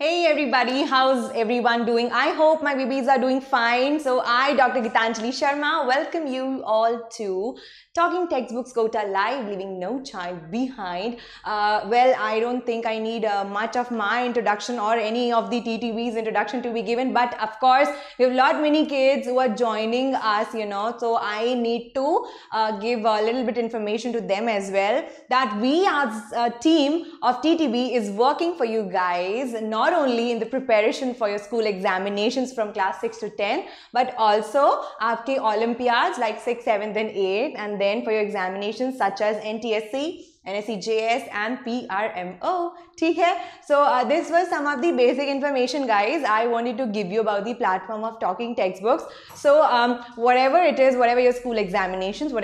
Hey everybody, how's everyone doing? I hope my babies are doing fine. So I, Dr. Gitanjali Sharma, welcome you all to Talking Textbooks Kota Live, Leaving No Child Behind. Uh, well, I don't think I need uh, much of my introduction or any of the TTV's introduction to be given. But of course, we have a lot many kids who are joining us, you know. So I need to uh, give a little bit information to them as well that we as a team of TTV is working for you guys, not not only in the preparation for your school examinations from class 6 to 10 but also aapke olympiads like 6 7th and eight, and then for your examinations such as NTSC NSEJS and PRMO ठीक है so this was some of the basic information guys I wanted to give you about the platform of talking text books whatever whatever it is 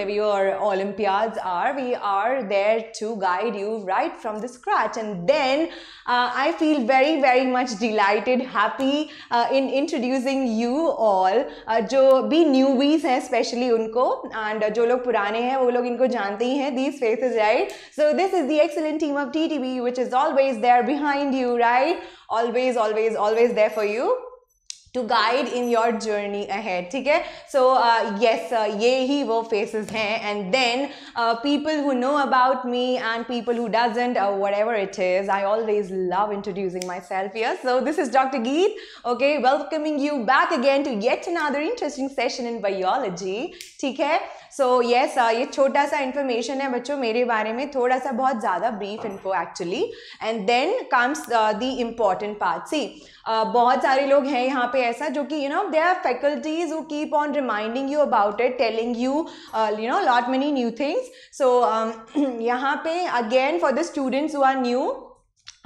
whatever your Olympiads are, we are there to guide you right from the scratch. And then uh, I feel very, very much delighted, happy uh, in introducing you all. Uh, जो भी newbies हैं especially उनको and जो लोग पुराने हैं वो लोग इनको जानते ही हैं these faces right. So this is the excellent team of TTB which is always always there behind you, right? Always, always, always there for you to guide in your journey ahead. Okay? So, uh, yes, uh, ye wo faces hai. And then, uh, people who know about me and people who doesn't, uh, whatever it is, I always love introducing myself here. So, this is Dr. Geet, okay? Welcoming you back again to yet another interesting session in biology. Okay? So so, yes yes, uh, ये छोटा सा information है बच्चों मेरे बारे में थोड़ा सा बहुत ज़्यादा ब्रीफ इनको actually and then comes the important part see बहुत सारे लोग हैं यहाँ पे ऐसा जो कि you know they are faculties वो keep on reminding you about it telling you you know lot many new things so यहाँ पे again for the students who are new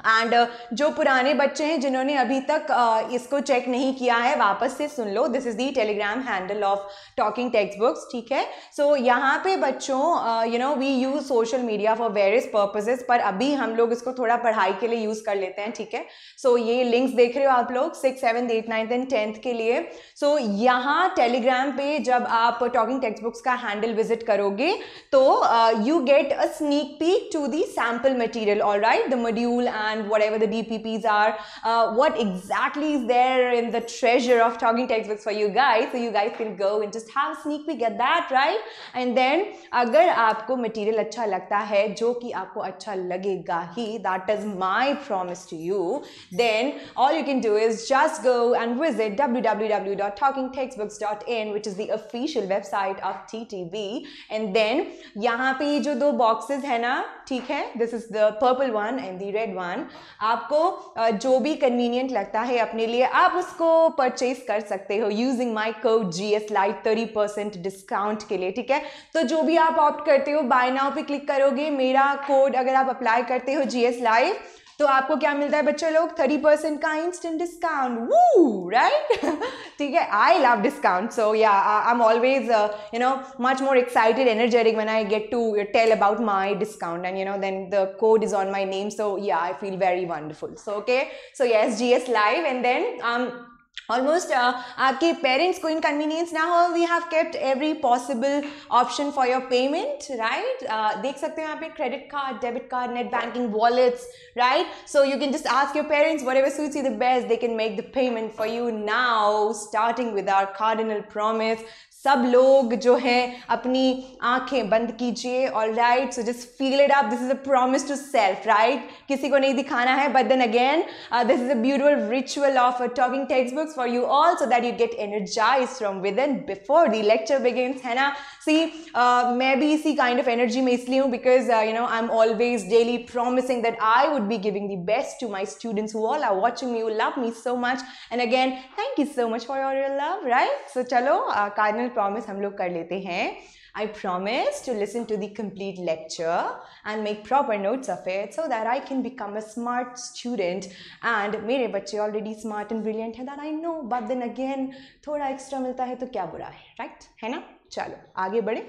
and uh, जो पुराने बच्चे हैं जिन्होंने अभी तक uh, इसको चेक नहीं किया है वापस से सुन लो this is the telegram handle of talking text books ठीक है सो so, यहाँ पे बच्चों you know we use social media for various purposes पर अभी हम लोग इसको थोड़ा पढ़ाई के लिए यूज़ कर लेते हैं ठीक है सो so, ये लिंक्स देख रहे हो आप लोग six seven eight ninth and tenth के लिए सो so, यहाँ टेलीग्राम पे जब आप टॉकिंग टेक्स्ट बुक्स का हैंडल विजिट करोगे तो you get a sneak peek to the sample material all right the module and whatever the DPPs are, uh, what exactly is there in the treasure of talking textbooks for you guys. So you guys can go and just have a sneak peek at that, right? And then agar आपको material अच्छा लगता hai, जो कि आपको अच्छा लगेगा ही that is my promise to you. Then all you can do is just go and visit www.talkingtextbooks.in which is the official website of TTB and then यहाँ पे जो boxes है ना this is the purple one and the red one सामान आपको जो भी convenient लगता है अपने लिए आप उसको परचेज कर सकते हो using my code G S light thirty percent discount के लिए ठीक है तो जो भी आप ऑप्ट करते हो बाय नाउ पे क्लिक करोगे मेरा कोड अगर आप अप्लाई करते हो जी एस लाइव तो आपको क्या मिलता है बच्चों लोग थर्टी परसेंट का इंस्टेंट डिस्काउंट वू राइट ठीक है I love discount so yeah I am always you know much more excited energetic when I get to tell about my discount and you know then the code is on my name so yeah I feel very wonderful so okay so yes GS live and then um almost aapke uh, parents ko inconvenience Now we have kept every possible option for your payment right dekh sakte hain aap credit card debit card net banking wallets right so you can just ask your parents whatever suits you the best they can make the payment for you now starting with our cardinal promise सब लोग जो है अपनी आंखें बंद कीजिए all right so just feel it up this is a promise to self right किसी को नहीं दिखाना है but then again this is a beautiful ritual of talking text books for you all so that you get energise from within before the lecture begins है ना सी मैं भी इसी काइंड ऑफ एनर्जी में इसलिए हूँ because you know I am always daily promising that I would be giving the best to my students who all are watching you love me so much and again thank you so much for your your love right so चलो cardinal promise हम लोग कर लेते हैं I promise to listen to the complete lecture and make proper notes of it so that I can become a smart student. And mere bachche already smart and brilliant hai that I know. But then again, thoda extra milta hai to kya bura hai, right? Hai na? चलो आगे बढ़े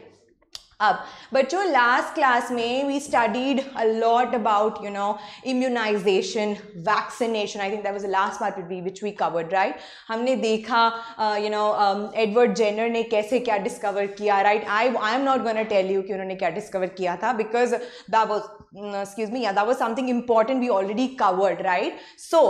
up बच्चों last class में we studied a lot about you know immunization vaccination I think that was the last part which we covered right हमने देखा uh, you know um, Edward Jenner ने कैसे क्या discover किया right I I am not gonna tell you कि उन्होंने क्या discover किया था because that was mm, excuse me yeah that was something important we already covered right so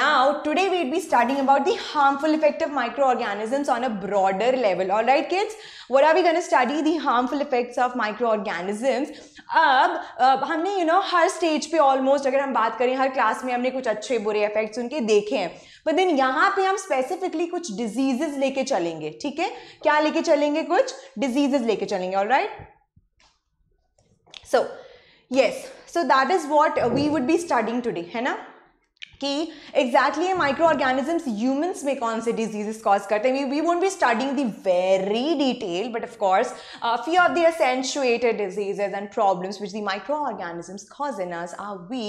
now today we'll be studying about the harmful effect of microorganisms on a broader level all right kids what are we going to study the harmful effects of micro microorganisms अब, अब हमने you you know know, हर stage पे almost अगर हम बात करें हर class में हमने कुछ अच्छे बुरे इफेक्ट्स उनके देखे हैं बट देन यहाँ पे हम स्पेसिफिकली कुछ डिजीजेज लेके चलेंगे ठीक है क्या लेके चलेंगे कुछ डिजीजेज लेके चलेंगे all right so yes so that is what we would be starting today है ना कि एग्जैक्टली ये माइक्रो ऑर्गेनिजम्स ह्यूमंस में कौन से डिजीजेस कॉज करते हैं we won't be studying the very detail but of course few of the accentuated diseases and problems which the microorganisms cause in us are we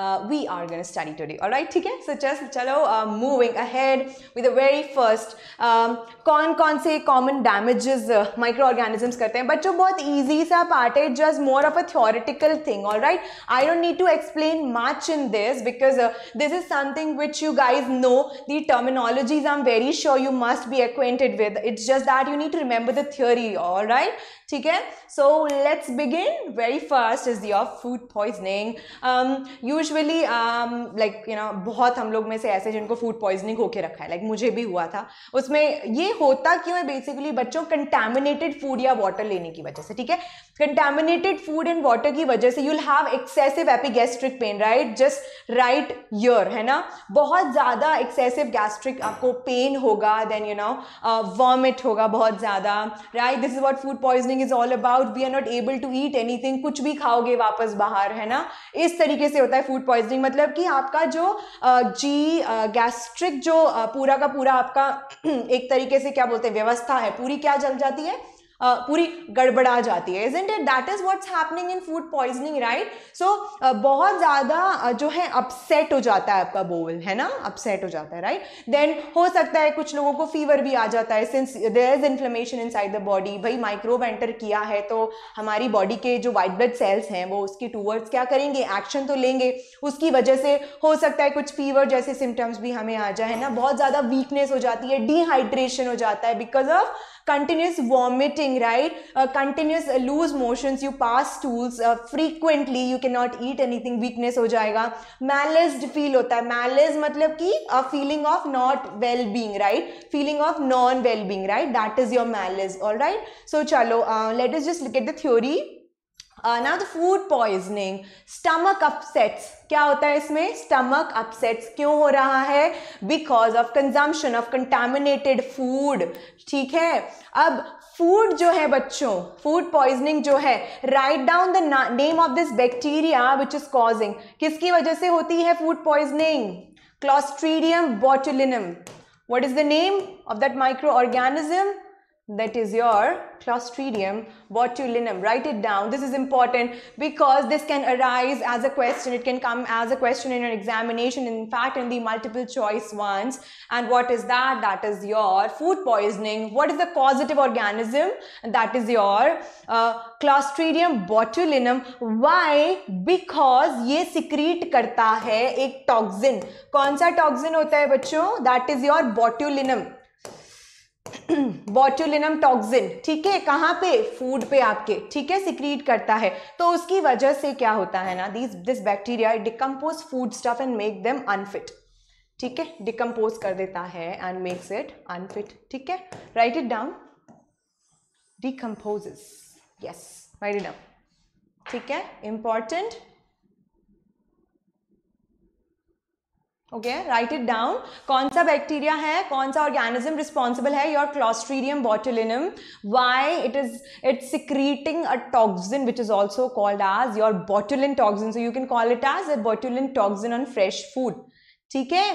uh, we are going to study today all right theek hai so just chalo uh, moving ahead with the very first um, कौन कौन से common damages microorganisms करते हैं बच्चों बहुत easy सा part है just more of a theoretical thing all right I don't need to explain much in this because this is is something which you guys know. The terminologies I'm very sure you must be acquainted with. It's just that you need to remember the theory, all right theek hai So let's begin. Very first is your food poisoning. Um, usually, um, like, you know, bahut hum log mein se aise jinko food poisoning ho ke rakha hai like, mujhe bhi hua tha usme ye hota kyun hai basically bachcho contaminated food ya water lene ki wajah se theek hai contaminated food and water ki wajah se you'll have excessive epigastric pain right just right right है ना बहुत ज़्यादा excessive gastric आपको pain होगा then you know vomit होगा बहुत ज़्यादा right this is what food poisoning is all about we are not able to eat any कुछ भी खाओगे वापस बाहर है ना इस तरीके से होता है फूड पॉइजनिंग मतलब कि आपका जो जी uh, गैस्ट्रिक uh, जो uh, पूरा का पूरा आपका एक तरीके से क्या बोलते हैं व्यवस्था है पूरी क्या जल जाती है पूरी गड़बड़ा जाती है इंट it that is what's happening in food poisoning right so बहुत ज़्यादा जो है अपसेट हो जाता है आपका बोल है ना अपसेट हो जाता है राइट right? देन हो सकता है कुछ लोगों को फीवर भी आ जाता है since there is inflammation inside the body भाई माइक्रोब एंटर किया है तो हमारी बॉडी के जो वाइट ब्लड सेल्स हैं वो उसकी टूवर्ड्स क्या करेंगे एक्शन तो लेंगे उसकी वजह से हो सकता है कुछ फीवर जैसे सिम्टम्स भी हमें आ जाए ना बहुत ज़्यादा वीकनेस हो जाती है डिहाइड्रेशन हो जाता है because of continuous vomiting right uh, continuous uh, loose motions you pass stools uh, frequently you cannot eat anything weakness ho jayega malaised feel hota hai malaise matlab ki a feeling of not well being right feeling of non well being right that is your malaise all right so chalo uh, let us just look at the theory now the food poisoning stomach upsets क्या होता है इसमें stomach upsets क्यों हो रहा है because of consumption of contaminated food ठीक है अब फूड जो है बच्चों फूड पॉइजनिंग जो है write down the name of this bacteria which is causing किसकी वजह से होती है food poisoning clostridium what is the name of that microorganism that is your clostridium botulinum write it down this is important because this can arise as a question it can come as a question in an examination in fact in the multiple choice ones and what is that that is your food poisoning what is the causative organism that is your uh, clostridium botulinum why because ye secrete karta hai ek toxin kaun sa toxin hota hai bachcho that is your botulinum botulinum toxin ठीक है कहाँ पे food पे आपके ठीक है secrete करता है तो उसकी वजह से क्या होता है ना this this bacteria decompose food stuff and make them unfit ठीक है डिकम्पोज कर देता है एंड मेक्स इट अनफिट ठीक है write it down decomposes yes write it down ठीक है important okay write it down कौन सा बैक्टीरिया है कौन सा ऑर्गेनिज्म रिस्पॉन्सिबल है your clostridium botulinum why it is it secreting a toxin which is also called as your botulin toxin so you can call it as a botulin toxin on fresh food ठीक है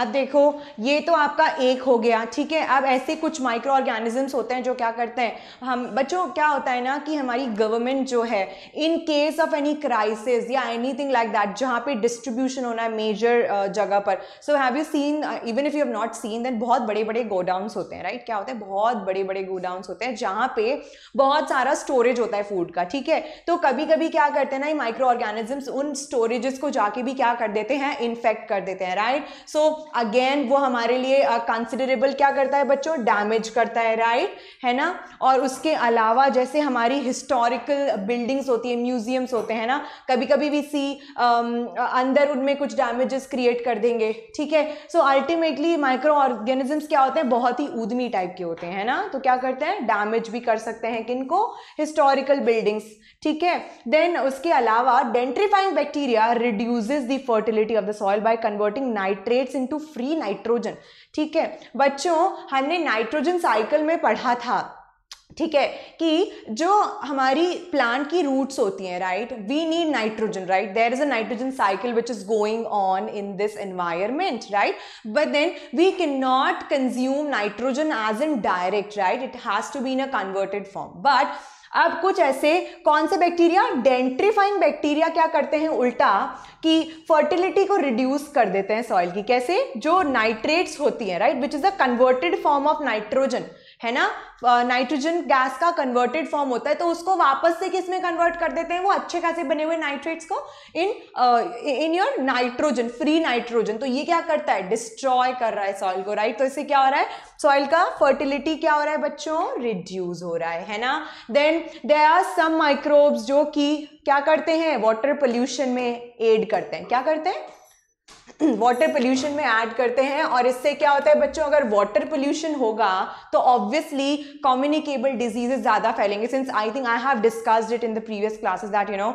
अब देखो ये तो आपका एक हो गया ठीक है अब ऐसे कुछ माइक्रो ऑर्गेनिजम्स होते हैं जो क्या करते हैं हम बच्चों क्या होता है ना कि हमारी गवर्नमेंट जो है in case of any crisis या एनीथिंग लाइक दैट जहाँ पे डिस्ट्रीब्यूशन होना है मेजर जगह पर so have you seen even if you have not seen then बहुत बड़े बड़े गोडाउंस होते हैं राइट क्या होता है बहुत बड़े बड़े गोडाउंस होते हैं जहाँ पे बहुत सारा स्टोरेज होता है फूड का ठीक है तो कभी कभी क्या करते हैं ना ये माइक्रो ऑर्गेनिजम्स उन स्टोरेजेस को जाके भी क्या कर देते हैं इन्फेक्ट कर देते हैं राइट सो so, अगेन वो हमारे लिए कंसिडरेबल uh, क्या करता है बच्चों डैमेज करता है राइट right? है ना और उसके अलावा जैसे हमारी हिस्टोरिकल बिल्डिंग्स होती है म्यूजियम्स होते हैं ना कभी कभी भी सी um, अंदर उनमें कुछ डैमेजेस क्रिएट कर देंगे ठीक है सो अल्टीमेटली माइक्रो ऑर्गेनिजम्स क्या होते हैं बहुत ही उदमी टाइप के होते हैं ना तो क्या करते हैं डैमेज भी कर सकते हैं किनको हिस्टोरिकल बिल्डिंग्स ठीक है देन उसके अलावा denitrifying bacteria reduces the fertility of the soil by converting nitrates into free nitrogen ठीक है बच्चों हमने नाइट्रोजन साइकिल में पढ़ा था ठीक है कि जो हमारी प्लांट की रूट्स होती हैं right we need nitrogen right there is a nitrogen cycle which is going on in this environment right but then we can not consume nitrogen as in direct right it has to be in a converted form but अब कुछ ऐसे कौन से bacteria डेंट्रीफाइंग bacteria क्या करते हैं उल्टा कि फर्टिलिटी को रिड्यूस कर देते हैं सॉइल की कैसे जो नाइट्रेट्स होती हैं right which is a converted form of nitrogen है ना नाइट्रोजन गैस का कन्वर्टेड फॉर्म होता है तो उसको वापस से किस में कन्वर्ट कर देते हैं वो अच्छे खासे बने हुए नाइट्रेट्स को in in your nitrogen free nitrogen तो ये क्या करता है डिस्ट्रॉय कर रहा है सॉइल को राइट तो इससे क्या हो रहा है सॉइल का फर्टिलिटी क्या हो रहा है बच्चों रिड्यूज हो रहा है है ना then they are some microbes जो कि क्या करते हैं वाटर पोल्यूशन में एड करते हैं क्या करते हैं वाटर पोल्यूशन में ऐड करते हैं और इससे क्या होता है बच्चों अगर वाटर पोल्यूशन होगा तो ऑब्वियसली कम्युनिकेबल डिजीजेज ज़्यादा फैलेंगे since I think I have discussed it in the previous classes that you know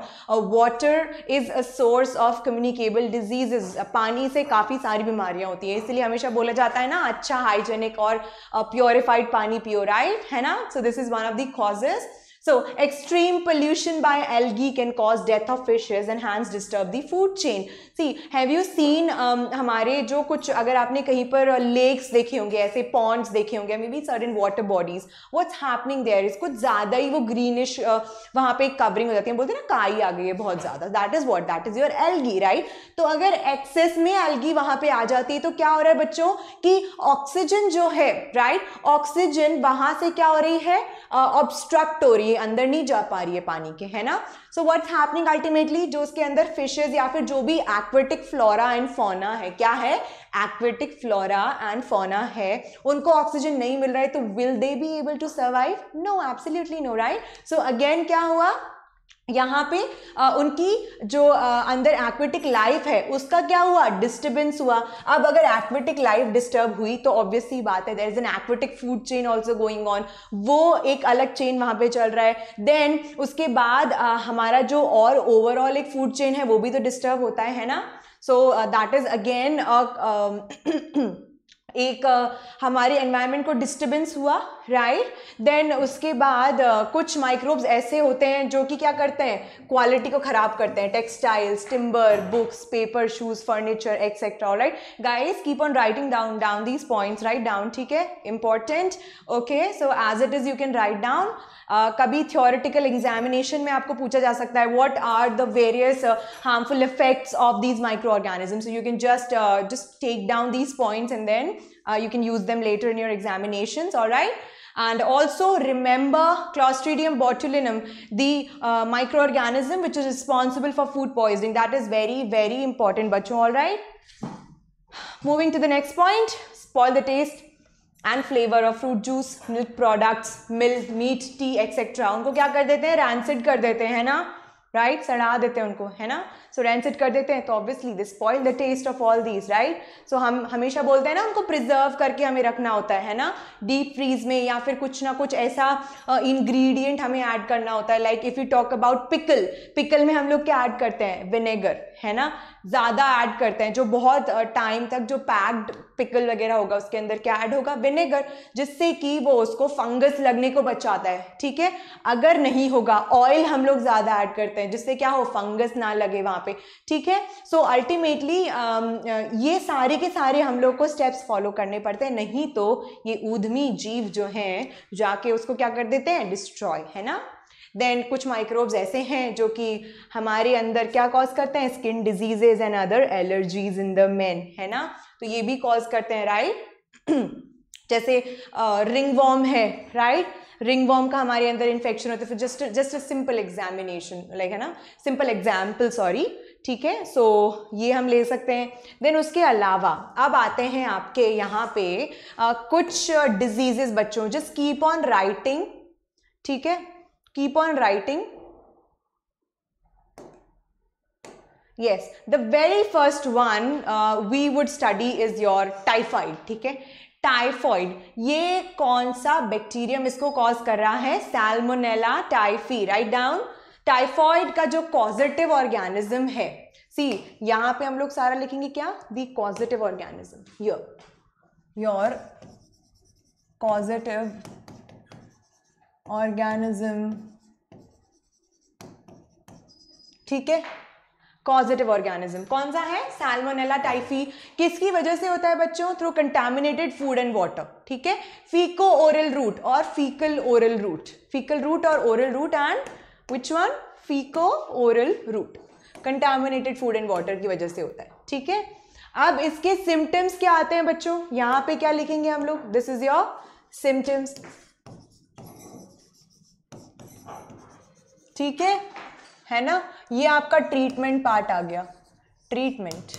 water is a source of communicable diseases पानी से काफ़ी सारी बीमारियाँ होती हैं इसलिए हमेशा बोला जाता है ना अच्छा हाइजेनिक और प्योरिफाइड uh, पानी पियो राइट है ना so this is one of the causes So extreme pollution by algae can cause death of fishes and hence disturb the food chain. See, have you seen um, हमारे जो कुछ अगर आपने कहीं पर लेक्स uh, देखे होंगे ऐसे पॉन्ड्स देखे होंगे may be certain water bodies what's happening there is कुछ ज़्यादा ही वो ग्रीनिश uh, वहाँ पे कवरिंग हो जाती है बोलते हैं ना काई आ गई है बहुत ज़्यादा that is what that is your algae right तो अगर एक्सेस में एलगी वहाँ पे आ जाती है तो क्या हो रहा है बच्चों कि ऑक्सीजन जो है राइट right? ऑक्सीजन वहाँ से क्या हो रही है ऑब्स्ट्रक्ट uh, हो रही ये अंदर नहीं जा पा रही है पानी के है ना सो व्हाट्स हैपनिंग अल्टीमेटली जो उसके अंदर फिशेज या फिर जो भी एक्वेटिक फ्लोरा एंड फोना है क्या है एक्वेटिक फ्लोरा एंड फोना है उनको ऑक्सीजन नहीं मिल रहा है तो will they be able to survive no absolutely no right so again क्या हुआ यहाँ पे आ, उनकी जो आ, अंदर एक्वेटिक लाइफ है उसका क्या हुआ डिस्टर्बेंस हुआ अब अगर एक्वेटिक लाइफ डिस्टर्ब हुई तो ऑब्वियसली बात है there is an aquatic food chain also going on वो एक अलग चेन वहाँ पे चल रहा है देन उसके बाद आ, हमारा जो और ओवरऑल एक फूड चेन है वो भी तो डिस्टर्ब होता है है ना सो दैट इज अगेन एक uh, हमारे एनवायरनमेंट को डिस्टर्बेंस हुआ राइट right? देन उसके बाद uh, कुछ माइक्रोब्स ऐसे होते हैं जो कि क्या करते हैं क्वालिटी को ख़राब करते हैं textiles timber books paper shoes furniture etcetera right guys keep on writing down down these points write down ठीक है important okay so as it is you can write down कभी थियोरिटिकल एग्जामिनेशन में आपको पूछा जा सकता है what are the various harmful effects of these micro organism so you can just just take down these points and then you can use them later in your examination और right And also remember Clostridium botulinum, the uh, microorganism which is responsible for food poisoning. That is very, very important, bachcho all right? Moving to the next point, spoil the taste and flavor of fruit juice milk products milk meat tea etc unko kya kar dete hain rancid kar dete hain na right right? सड़ा देते हैं उनको है ना सो rancid कर देते हैं तो obviously this spoil the taste of all these right सो हम हमेशा बोलते हैं ना उनको प्रिजर्व करके हमें रखना होता है ना डीप फ्रीज में या फिर कुछ ना कुछ ऐसा इंग्रेडिएंट uh, हमें ऐड करना होता है like if you talk about pickle pickle में हम लोग क्या ऐड करते हैं विनेगर है ना ज़्यादा ऐड करते हैं जो बहुत टाइम तक जो पैक्ड पिकल वगैरह होगा उसके अंदर क्या ऐड होगा विनेगर जिससे कि वो उसको फंगस लगने को बचाता है ठीक है अगर नहीं होगा ऑयल हम लोग ज़्यादा ऐड करते हैं जिससे क्या हो फंगस ना लगे वहाँ वहां पे ठीक है सो अल्टीमेटली um, uh, ये सारे के सारे हम लोग को स्टेप्स फॉलो करने पड़ते हैं नहीं तो ये ऊधमी जीव जो है जाके उसको क्या कर देते हैं डिस्ट्रॉय है ना देन कुछ माइक्रोब्स ऐसे हैं जो कि हमारे अंदर क्या कॉज करते हैं skin diseases and other allergies in the man है ना तो ये भी कॉज करते हैं राइट जैसे रिंग uh, वॉर्म है राइट रिंग रिंगवॉर्म का हमारे अंदर इन्फेक्शन होता है फिर just just a simple examination like है ना सिंपल एग्जाम्पल सॉरी ठीक है सो ये हम ले सकते हैं देन उसके अलावा अब आते हैं आपके यहाँ पे आ, कुछ डिजीजेस बच्चों जस्ट कीप ऑन राइटिंग ठीक है keep on writing yes the very first one we would study is your typhoid ठीक है टाइफॉइड ये कौन सा बैक्टीरियम इसको कॉज कर रहा है salmonella typhi write down typhoid का जो कॉजिटिव ऑर्गेनिज्म है सी यहां पे हम लोग सारा लिखेंगे क्या the causative organism your your causative organism ठीक है कॉजिटिव ऑर्गेनिज्म कौन सा है सैलमोनेला टाइफी किसकी वजह से होता है बच्चों through contaminated food and water ठीक है फीको ओरल रूट और fecal oral route fecal route और oral route and which one feco oral route contaminated food and water की वजह से होता है ठीक है अब इसके सिम्टम्स क्या आते हैं बच्चों यहाँ पे क्या लिखेंगे हम लोग दिस इज योर सिम्टम्स ठीक है है ना ये आपका ट्रीटमेंट पार्ट आ गया ट्रीटमेंट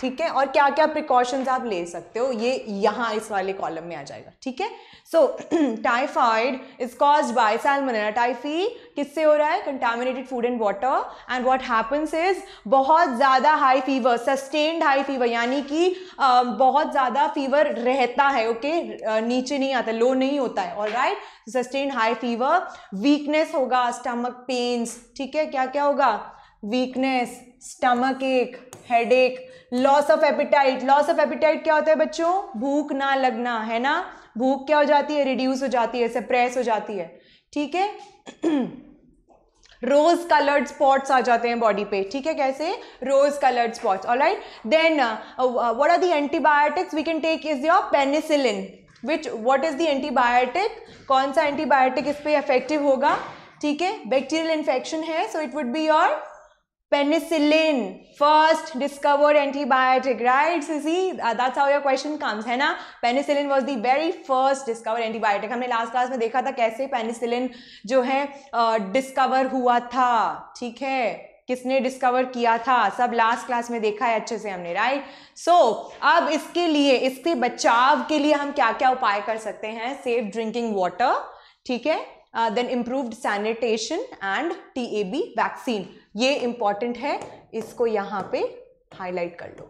ठीक है और क्या क्या प्रिकॉशंस आप ले सकते हो ये यहाँ इस वाले कॉलम में आ जाएगा ठीक है so typhoid is cause by salmonella typhi किससे हो रहा है contaminated food and water and what happens is बहुत ज़्यादा high fever sustained high fever यानी कि बहुत ज़्यादा फीवर रहता है ओके okay? नीचे नहीं आता लो नहीं होता है और right sustained high fever weakness होगा स्टमक पेन्स ठीक है क्या क्या होगा वीकनेस स्टमक एक headache loss of appetite loss of appetite क्या होता है बच्चों भूख ना लगना है ना भूख क्या हो जाती है रिड्यूस हो जाती है सप्रेस हो जाती है ठीक है रोज कलर्ड स्पॉट्स आ जाते हैं बॉडी पे ठीक है कैसे rose coloured spots all right then what are the antibiotics we can take is your penicillin which what is the antibiotic कौन सा एंटीबायोटिक इस पर इफेक्टिव होगा ठीक है बैक्टीरियल इन्फेक्शन है so it would be your penicillin first discovered antibiotic right see that's how your question comes है ना penicillin was the very first discovered antibiotic हमने लास्ट क्लास में देखा था कैसे पेनिसिलिन जो है डिस्कवर uh, हुआ था ठीक है किसने डिस्कवर किया था सब लास्ट क्लास में देखा है अच्छे से हमने राइट सो so, अब इसके लिए इसके बचाव के लिए हम क्या क्या उपाय कर सकते हैं सेफ ड्रिंकिंग वाटर ठीक है then improved sanitation and T A B vaccine ये इंपॉर्टेंट है इसको यहाँ पे हाईलाइट कर लो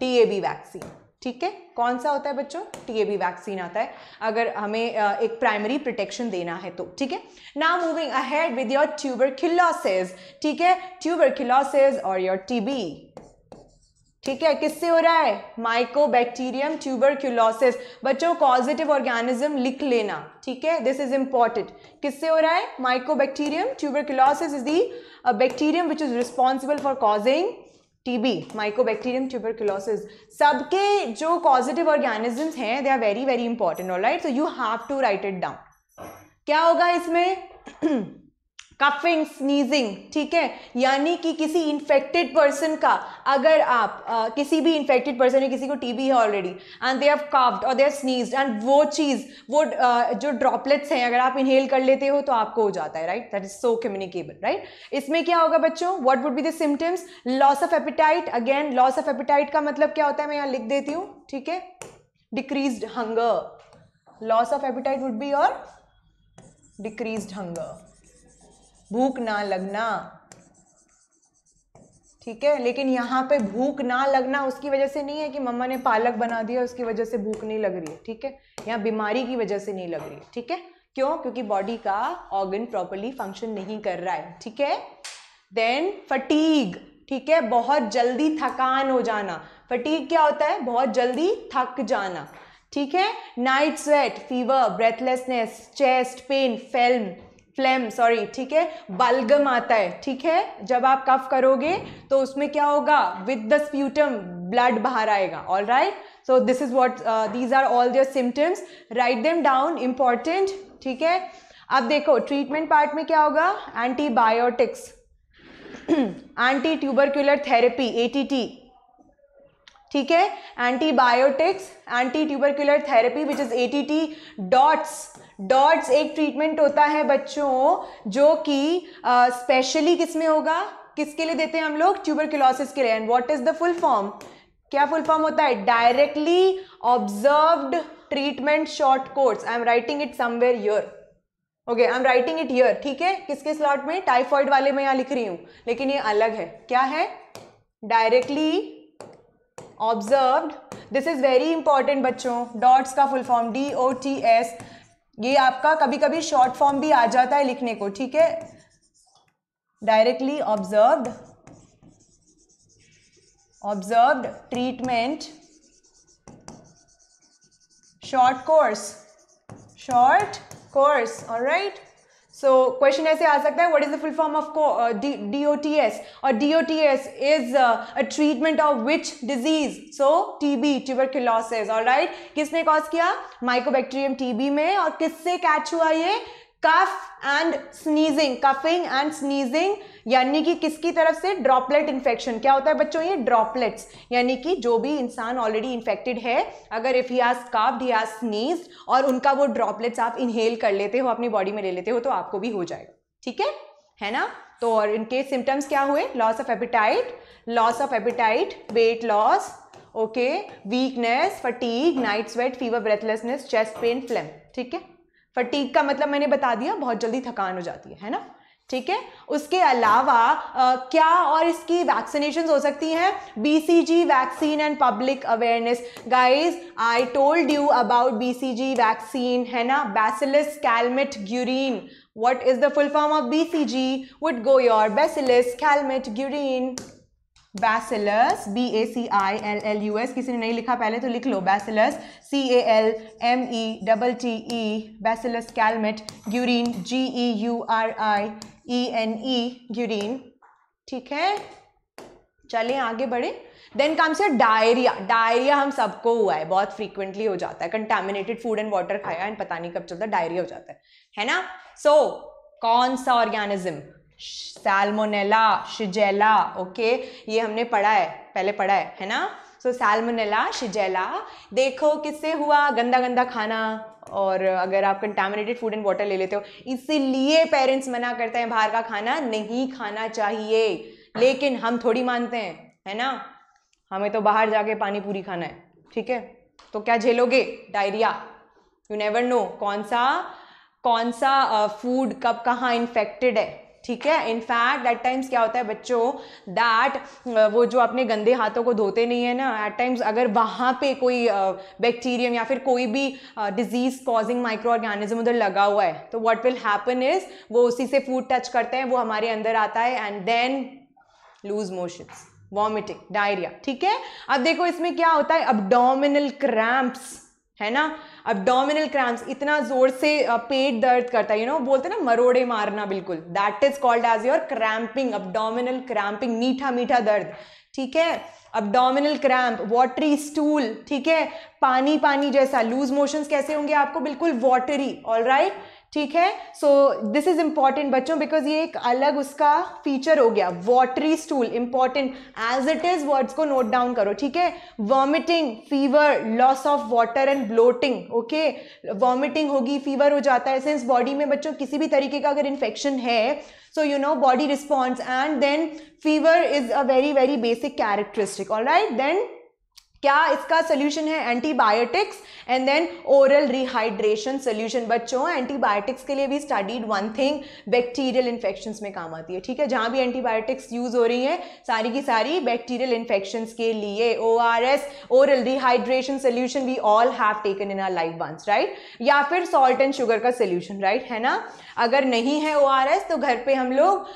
टी वैक्सीन ठीक है कौन सा होता है बच्चों टीएबी वैक्सीन आता है अगर हमें एक प्राइमरी प्रोटेक्शन देना है तो ठीक है ना moving ahead with your tuberculosis ठीक है ट्यूबर खिलॉसेज और योर टीबी ठीक है किससे हो रहा है माइकोबैक्टीरियम ट्यूबरक्यूलोसिस बच्चों पॉजिटिव ऑर्गेनिज्म लिख लेना ठीक है दिस इज इंपॉर्टेंट किससे हो रहा है mycobacterium tuberculosis is the bacterium which is responsible for causing TB mycobacterium tuberculosis सबके जो पॉजिटिव ऑर्गेनिजम्स हैं they are very very important all right so you have to write it down क्या होगा इसमें कफिंग स्नीजिंग ठीक है यानी कि किसी इन्फेक्टेड पर्सन का अगर आप आ, किसी भी इन्फेक्टेड पर्सन है किसी को टीबी है already and they have coughed और दे हैव स्नीज्ड एंड वो चीज़ वो आ, जो ड्रॉपलेट्स हैं अगर आप इनहेल कर लेते हो तो आपको हो जाता है right that is so communicable right इसमें क्या होगा बच्चों what would be the symptoms loss of appetite again loss of appetite का मतलब क्या होता है मैं यहाँ लिख देती हूँ ठीक है decrease hunger loss of appetite would be और डिक्रीज हंगर भूख ना लगना ठीक है लेकिन यहाँ पे भूख ना लगना उसकी वजह से नहीं है कि मम्मा ने पालक बना दिया उसकी वजह से भूख नहीं लग रही है ठीक है यहाँ बीमारी की वजह से नहीं लग रही है ठीक है क्यों क्योंकि बॉडी का ऑर्गन प्रॉपरली फंक्शन नहीं कर रहा है ठीक है देन फटीग ठीक है बहुत जल्दी थकान हो जाना फटीग क्या होता है बहुत जल्दी थक जाना ठीक है night sweat fever breathlessness chest pain phlegm phlegm sorry ठीक है बलगम आता है ठीक है जब आप कफ करोगे तो उसमें क्या होगा विद द स्प्यूटम ब्लड बाहर आएगा all right so this is what these are all their symptoms write them down important ठीक है अब देखो ट्रीटमेंट पार्ट में क्या होगा antibiotics anti tubercular therapy T ठीक है antibiotics anti tubercular therapy which is ATT DOTS DOTS एक ट्रीटमेंट होता है बच्चों जो कि स्पेशली uh, किसमें होगा किसके लिए देते हैं हम लोग ट्यूबर के लिए and what is the full form क्या फुल फॉर्म होता है directly observed treatment short course I am writing it somewhere your okay I am writing it your ठीक है किसके स्लॉट में टाइफॉइड वाले में यहां लिख रही हूं लेकिन ये अलग है क्या है directly observed this is very important बच्चों डॉट्स का full form D O T S ये आपका कभी कभी शॉर्ट फॉर्म भी आ जाता है लिखने को ठीक है directly observed observed treatment short course short course alright so question ऐसे आ सकता है what is the full form of D O T S और D O T S is a treatment of which disease so TB tuberculosis all right किसने cause किया mycobacterium TB में और किससे कैच हुआ ये cough and sneezing coughing and sneezing यानी कि किसकी तरफ से ड्रॉपलेट इन्फेक्शन क्या होता है बच्चों ये ड्रॉपलेट्स यानी कि जो भी इंसान ऑलरेडी इन्फेक्टेड है अगर if he has coughed he has sneeze और उनका वो ड्रॉपलेट्स आप इनहेल कर लेते हो अपनी बॉडी में ले लेते हो तो आपको भी हो जाएगा ठीक है है ना तो और इनके सिम्टम्स क्या हुए loss of appetite loss of appetite weight loss okay weakness fatigue night sweat fever breathlessness chest pain phlegm ठीक है फटीक का मतलब मैंने बता दिया बहुत जल्दी थकान हो जाती है है ना ठीक है उसके अलावा आ, क्या और इसकी वैक्सीनेशन हो सकती हैं BCG vaccine and public awareness guys I told you about BCG vaccine है ना bacillus Calmette Guerin what is the full form of BCG would go your bacillus Calmette Guerin bacillus B A C I L L U S किसी ने नहीं लिखा पहले तो लिख लो bacillus C A L M E double T E bacillus Calmette Guerin G E U R I N N E Guerin ठीक है चले आगे बढ़े देन कम से डायरिया डायरिया हम सबको हुआ है बहुत फ्रीक्वेंटली हो जाता है कंटेमिनेटेड फूड एंड वाटर खाया एंड पता नहीं कब चलता डायरिया हो जाता है है ना सो so, कौन सा ऑर्गेनिज्म सैल्मोनेला शिजेला ओके ये हमने पढ़ा है पहले पढ़ा है है ना सो सैल्मोनेला शिजेला देखो किससे हुआ गंदा गंदा खाना और अगर आप कंटामिनेटेड फूड एंड वाटर ले लेते हो इसीलिए पेरेंट्स मना करते हैं बाहर का खाना नहीं खाना चाहिए लेकिन हम थोड़ी मानते हैं है ना हमें तो बाहर जाके पानी पूरी खाना है ठीक है तो क्या झेलोगे डायरिया यू नेवर नो कौन सा कौन सा फूड कब कहाँ इन्फेक्टेड है ठीक है इनफैक्ट एट टाइम्स क्या होता है बच्चों दैट वो जो अपने गंदे हाथों को धोते नहीं है ना एट टाइम्स अगर वहाँ पे कोई बैक्टीरियम uh, या फिर कोई भी डिजीज कॉजिंग माइक्रो ऑर्गेनिज्म उधर लगा हुआ है तो व्हाट विल हैपन इज वो उसी से फूड टच करते हैं वो हमारे अंदर आता है and then loose motions vomiting diarrhoea ठीक है अब देखो इसमें क्या होता है अब डोमिनल क्रैम्प्स है ना अब डोमिनल क्रैम्स इतना जोर से पेट दर्द करता है यू नो बोलते ना मरोड़े मारना बिल्कुल that is called as your cramping abdominal cramping मीठा मीठा दर्द ठीक है अब डोमिनल क्रैम्प वॉटरी स्टूल ठीक है पानी पानी जैसा लूज मोशंस कैसे होंगे आपको बिल्कुल वॉटरी ऑल राइट ठीक है सो दिस इज इंपॉर्टेंट बच्चों बिकॉज ये एक अलग उसका फीचर हो गया watery stool important as it is words को नोट डाउन करो ठीक है vomiting fever loss of water and bloating okay vomiting होगी फीवर हो जाता है सिंस बॉडी में बच्चों किसी भी तरीके का अगर इन्फेक्शन है so you know body response and then fever is a very very basic characteristic all right then क्या इसका सोल्यूशन है antibiotics and then oral rehydration solution बच्चों एंटीबायोटिक्स के लिए भी studied one thing bacterial infection में काम आती है ठीक है जहां भी एंटीबायोटिक्स यूज हो रही है सारी की सारी बैक्टीरियल इन्फेक्शन के लिए O R S oral rehydration solution we all have taken in our life once right या फिर सॉल्ट एंड शुगर का सोल्यूशन राइट right? है ना अगर नहीं है ओ आर एस तो घर पर हम लोग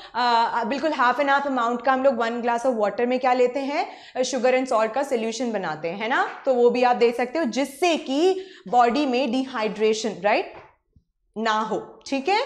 बिल्कुल हाफ एंड हाफ अमाउंट का हम लोग वन ग्लास ऑफ वाटर में क्या लेते हैं शुगर एंड सॉल्ट का सोल्यूशन बना बनाते हैं ना तो वो भी आप दे सकते हो जिससे कि बॉडी में डिहाइड्रेशन राइट ना हो ठीक है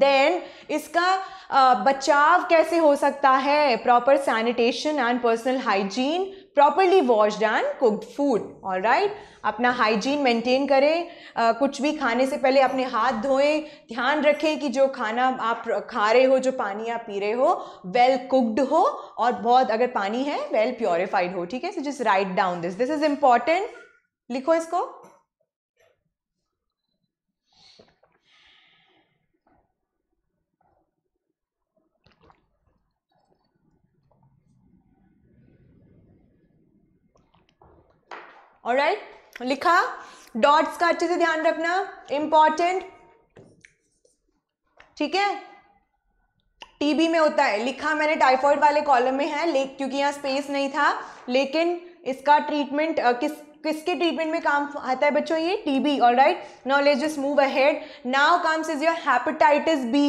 देन इसका बचाव कैसे हो सकता है proper sanitation and personal hygiene properly washed and cooked food all right अपना हाइजीन मेंटेन करें आ, कुछ भी खाने से पहले अपने हाथ धोएं ध्यान रखें कि जो खाना आप खा रहे हो जो पानी आप पी रहे हो वेल कुक्ड हो और बहुत अगर पानी है वेल प्योरिफाइड हो ठीक है so just write down this this is important लिखो इसको और राइट लिखा डॉट्स का अच्छे से ध्यान रखना इंपॉर्टेंट ठीक है टीबी में होता है लिखा मैंने टाइफॉइड वाले कॉलम में है ले क्योंकि यहाँ स्पेस नहीं था लेकिन इसका ट्रीटमेंट किस किसके ट्रीटमेंट में काम आता है बच्चों ये TB all right now let just move ahead now comes is your hepatitis B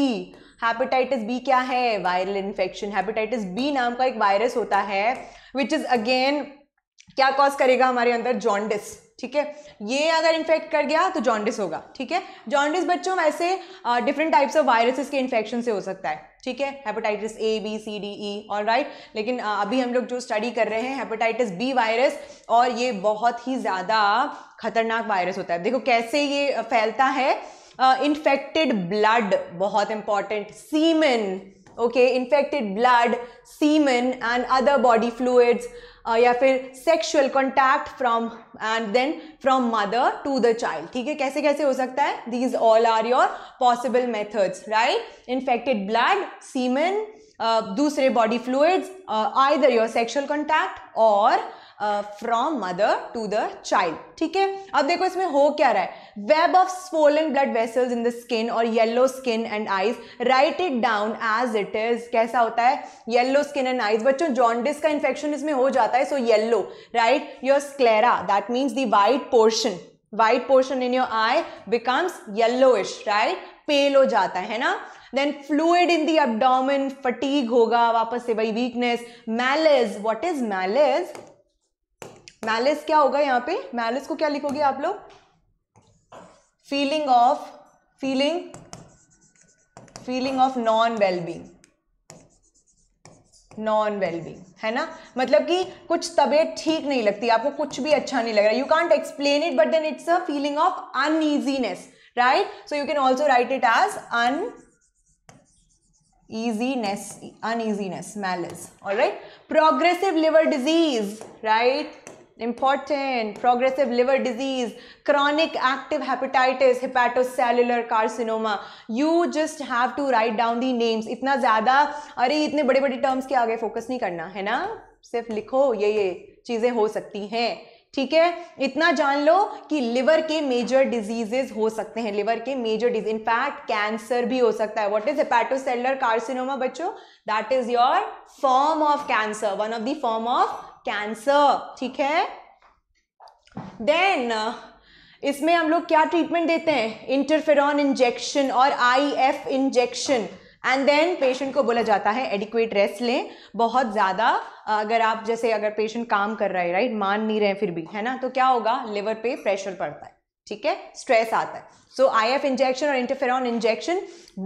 hepatitis B क्या है वायरल इन्फेक्शन हैपेटाइटिस बी नाम का एक वायरस होता है विच इज अगेन क्या कॉज करेगा हमारे अंदर जॉन्डिस ठीक है ये अगर इन्फेक्ट कर गया तो जॉन्डिस होगा ठीक है जॉन्डिस बच्चों वैसे डिफरेंट टाइप्स ऑफ वायरसेस के इन्फेक्शन से हो सकता है ठीक है hepatitis A B C D E और राइट लेकिन आ, अभी हम लोग जो स्टडी कर रहे हैं हेपेटाइटिस बी वायरस और ये बहुत ही ज़्यादा खतरनाक वायरस होता है देखो कैसे ये फैलता है इन्फेक्टेड uh, ब्लड बहुत important semen okay infected blood semen and other body fluids Uh, या फिर sexual contact from and then from mother to the child ठीक है कैसे कैसे हो सकता है these all are your possible methods right infected blood semen दूसरे body fluids either your sexual contact और from mother to the child ठीक है अब देखो इसमें हो क्या रहा है web of swollen blood vessels in the skin और yellow skin and eyes right it down as it is कैसा होता है येलो स्किन एंड आइज बच्चों जॉन्डिस का इन्फेक्शन इसमें हो जाता है so yellow right your sclera that means the white portion white portion in your eye becomes ish right pale हो जाता है ना then fluid in the abdomen fatigue होगा वापस से भाई weakness malaise what is malaise malice क्या होगा यहाँ पे मैलिस को क्या लिखोगे आप लोग feeling of feeling feeling of non wellbeing non wellbeing है ना मतलब कि कुछ तबीयत ठीक नहीं लगती आपको कुछ भी अच्छा नहीं लग रहा you can't explain it but then it's a feeling of uneasiness right so you can also write it as un easiness uneasiness malice all right progressive liver disease right important progressive liver disease chronic active hepatitis hepatocellular carcinoma you just have to write down the names itna zyada अरे इतने बड़े बड़े terms के आगे focus नहीं करना है ना सिर्फ लिखो ये ये चीज़ें हो सकती हैं ठीक है इतना जान लो कि लिवर के मेजर डिजीजेस हो सकते हैं लिवर के मेजर डिजीज इनफैक्ट कैंसर भी हो सकता है व्हाट इज हेपेटोसेलर कार्सिनोमा बच्चों that is your form of cancer one of the form of cancer ठीक है देन इसमें हम लोग क्या ट्रीटमेंट देते हैं इंटरफेरॉन इंजेक्शन और IF injection and then patient को बोला जाता है एडिक्वेट रेस्ट लें बहुत ज़्यादा अगर आप जैसे अगर पेशेंट काम कर रहा है राइट मान नहीं रहे फिर भी है ना तो क्या होगा लिवर पे प्रेशर पड़ता है ठीक है स्ट्रेस आता है सो आई एफ इंजेक्शन और इंटरफेरॉन इंजेक्शन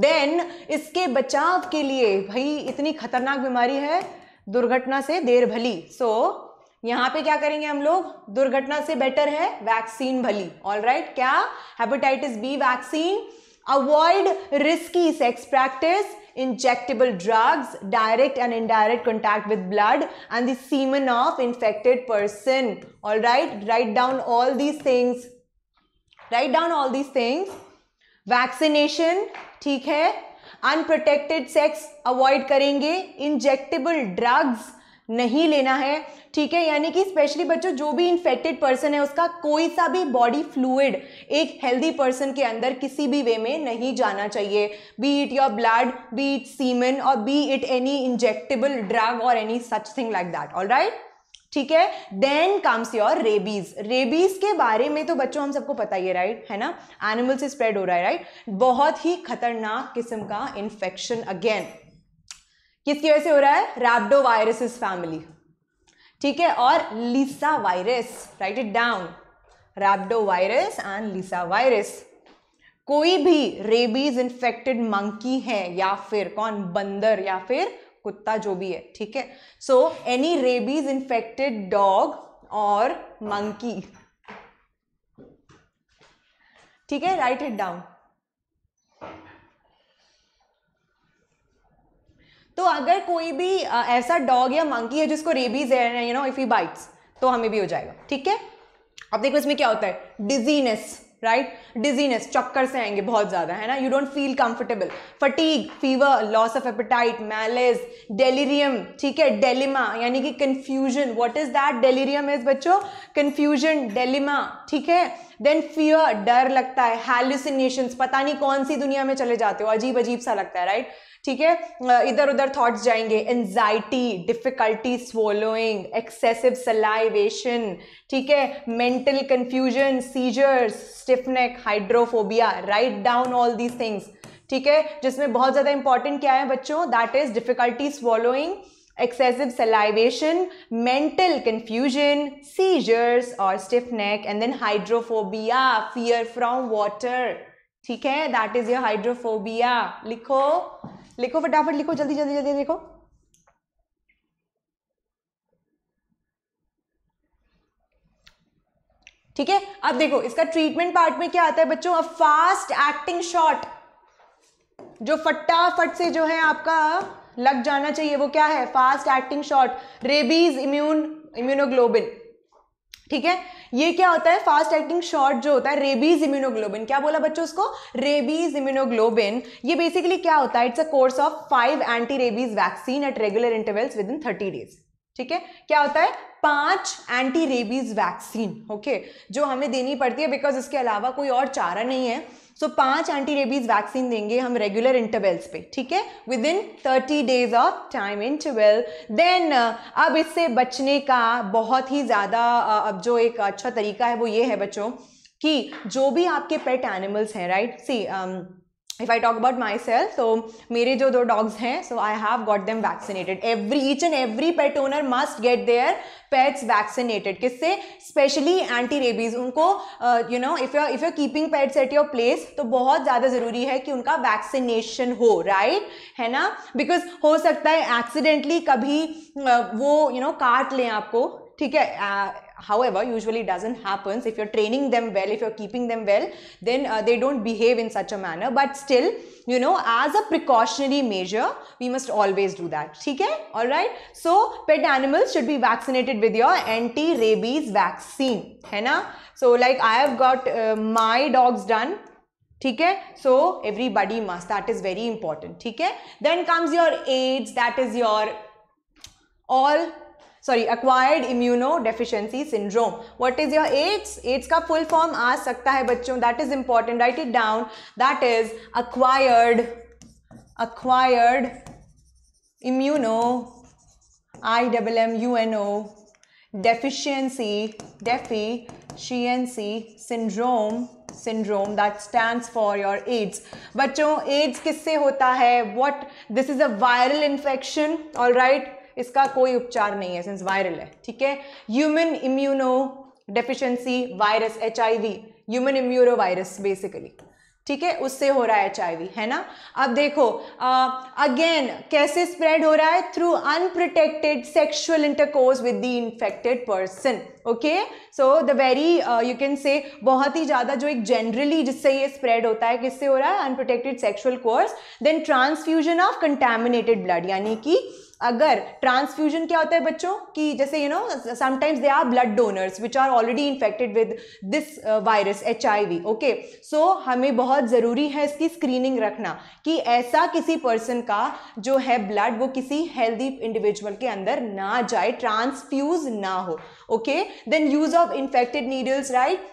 देन इसके बचाव के लिए भाई इतनी खतरनाक बीमारी है दुर्घटना से देर भली सो so, यहाँ पे क्या करेंगे हम लोग दुर्घटना से बेटर है वैक्सीन भली ऑल राइट right, क्या hepatitis B vaccine avoid risky sex practice injectable drugs direct and indirect contact with blood and the semen of infected person all right write down all these things write down all these things vaccination ठीक है unprotected sex avoid करेंगे injectable drugs नहीं लेना है ठीक है यानी कि स्पेशली बच्चों जो भी इन्फेक्टेड पर्सन है उसका कोई सा भी बॉडी फ्लूड एक हेल्दी पर्सन के अंदर किसी भी वे में नहीं जाना चाहिए be it your blood be it semen और be it any injectable drug और any such thing like that all right ठीक है then comes your rabies rabies के बारे में तो बच्चों हम सबको पता ही है राइट है ना एनिमल से स्प्रेड हो रहा है राइट बहुत ही खतरनाक किस्म का इन्फेक्शन अगेन किसकी वजह से हो रहा है रैप्डो वायरसेस फैमिली ठीक है और lyssa virus right it down rhabdo virus and lyssa virus कोई भी रेबीज इन्फेक्टेड मंकी है या फिर कौन बंदर या फिर कुत्ता जो भी है ठीक है so any rabies infected dog और मंकी ठीक है राइट इट डाउन तो अगर कोई भी ऐसा डॉग या मंकी है जिसको रेबीज है you know if he bites तो हमें भी हो जाएगा ठीक है अब देखो इसमें क्या होता है डिजीनेस राइट डिजीनेस चक्कर से आएंगे बहुत ज़्यादा है ना you don't feel comfortable fatigue fever loss of appetite malaise delirium ठीक है डेलिमा यानी कि confusion what is that delirium is बच्चों कंफ्यूजन डेलिमा ठीक है देन फियर डर लगता है हेल्यूसिनेशन पता नहीं कौन सी दुनिया में चले जाते हो अजीब अजीब सा लगता है राइट right? ठीक है इधर उधर थॉट्स जाएंगे anxiety difficulty swallowing excessive salivation ठीक है mental confusion seizures stiff neck hydrophobia write down all these things ठीक है जिसमें बहुत ज़्यादा इंपॉर्टेंट क्या है बच्चों that is difficulty swallowing excessive salivation mental confusion seizures और stiff neck and then hydrophobia fear from water ठीक है दैट इज योर हाइड्रोफोबिया लिखो लिखो फटाफट लिखो जल्दी जल्दी जल्दी लिखो ठीक है अब देखो इसका ट्रीटमेंट पार्ट में क्या आता है बच्चों अब फास्ट एक्टिंग शॉट जो फटाफट से जो है आपका लग जाना चाहिए वो क्या है fast acting shot rabies immune immunoglobulin ठीक है ये क्या होता है फास्ट एक्टिंग शॉर्ट जो होता है रेबीज इम्यूनोग्लोबिन क्या बोला बच्चों उसको रेबीज इम्यूनोग्लोबिन ये बेसिकली क्या होता है it's a course of five anti rabies vaccine at regular intervals within thirty days ठीक है क्या होता है पांच एंटी रेबीज वैक्सीन ओके जो हमें देनी पड़ती है बिकॉज इसके अलावा कोई और चारा नहीं है सो so, पांच एंटी रेबीज वैक्सीन देंगे हम रेगुलर इंटरवेल्स पे ठीक है within thirty days of time interval then अब इससे बचने का बहुत ही ज़्यादा uh, अब जो एक अच्छा तरीका है वो ये है बच्चों कि जो भी आपके पेट एनिमल्स हैं right see if i talk about myself so mere jo do dogs hain so i have got them vaccinated every each and every pet owner must get their pets vaccinated kisse specially anti rabies unko uh, you know if you if you're keeping pets at your place to bahut zyada zaruri hai ki unka vaccination ho right hai na because ho sakta hai accidentally kabhi uh, wo you know काट लें आपको ठीक है however usually doesn't happens if you're training them well if you're keeping them well then uh, they don't behave in such a manner but still you know as a precautionary measure we must always do that okay all right so pet animals should be vaccinated with your anti rabies vaccine hai na so like i have got uh, my dogs done Okay. So everybody must. That is very important. Okay. Then comes your AIDS. That is your all. Sorry acquired immuno deficiency syndrome what is your AIDS AIDS का full form आ सकता है बच्चों that is important write it down that is acquired acquired immuno I double M U N O deficiency deficiency syndrome syndrome that stand for your AIDS बच्चों AIDS किससे होता है what this is a viral infection और right इसका कोई उपचार नहीं है सिंस वायरल है ठीक है human immuno deficiency virus H human immuno virus basically ठीक है उससे हो रहा है एच है ना अब देखो अगेन कैसे स्प्रेड हो रहा है through unprotected sexual intercourse with the infected person okay so the very you can say बहुत ही ज़्यादा जो एक जनरली जिससे ये स्प्रेड होता है किससे हो रहा है unprotected sexual course then transfusion of contaminated blood यानी कि अगर ट्रांसफ्यूजन क्या होता है बच्चों कि जैसे you know sometimes they are blood donors which are already infected with this virus H okay so हमें बहुत ज़रूरी है इसकी स्क्रीनिंग रखना कि ऐसा किसी पर्सन का जो है ब्लड वो किसी हेल्दी इंडिविजुअल के अंदर ना जाए ट्रांसफ्यूज ना हो okay then use of infected needles right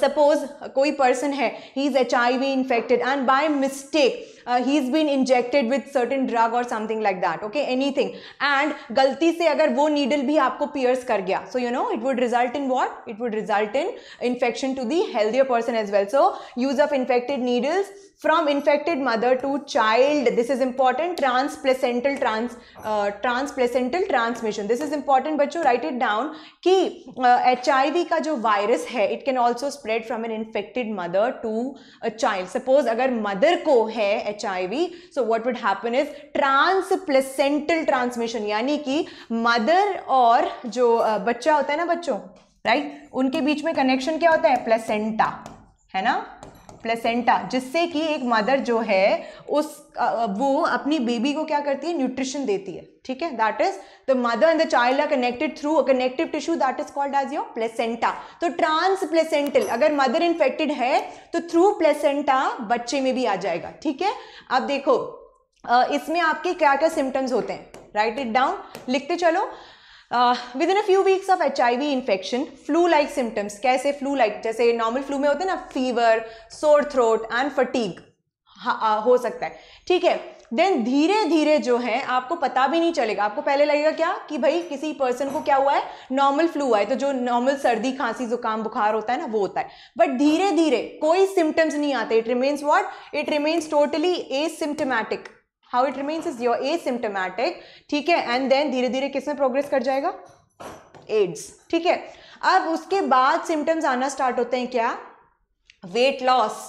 suppose कोई पर्सन है he is H I V infected and by mistake uh, he's been injected with certain drug or something like that okay anything and galti se agar wo needle bhi aapko pierce kar gaya so you know it would result in what it would result in infection to the healthier person as well so use of infected needles from infected mother to child this is important transplacental trans uh, transplacental transmission this is important but you write it down ki uh, hiv ka jo virus hai it can also spread from an infected mother to a child suppose agar mother ko hai V so what would happen is transplacental transmission यानी कि mother और जो बच्चा होता है ना बच्चों right right? उनके बीच में कनेक्शन क्या होता है प्लेसेंटा है ना प्लेसेंटा जिससे कि एक मदर जो है उस वो अपनी बेबी को क्या करती है न्यूट्रिशन देती है ठीक है that is the mother and the child are connected through a connective tissue that is called as your placenta तो ट्रांस प्लेसेंटल अगर मदर इन्फेक्टेड है तो थ्रू प्लेसेंटा बच्चे में भी आ जाएगा ठीक है अब देखो इसमें आपके क्या क्या सिम्टम्स होते हैं राइट इट डाउन लिखते चलो within a few weeks of H I V infection flu like symptoms कैसे फ्लू लाइक जैसे नॉर्मल फ्लू में होते हैं ना fever sore throat and fatigue हो सकता है ठीक है देन धीरे धीरे जो है आपको पता भी नहीं चलेगा आपको पहले लगेगा क्या कि भाई किसी पर्सन को क्या हुआ है नॉर्मल फ्लू हुआ है तो जो नॉर्मल सर्दी खांसी जुकाम बुखार होता है ना वो होता है बट धीरे धीरे कोई सिम्टम्स नहीं आते it remains what it remains totally asymptomatic how it remains is your asymptomatic ठीक है एंड देन धीरे धीरे किस में प्रोग्रेस कर जाएगा एड्स ठीक है अब उसके बाद सिम्टम्स आना स्टार्ट होते हैं क्या वेट लॉस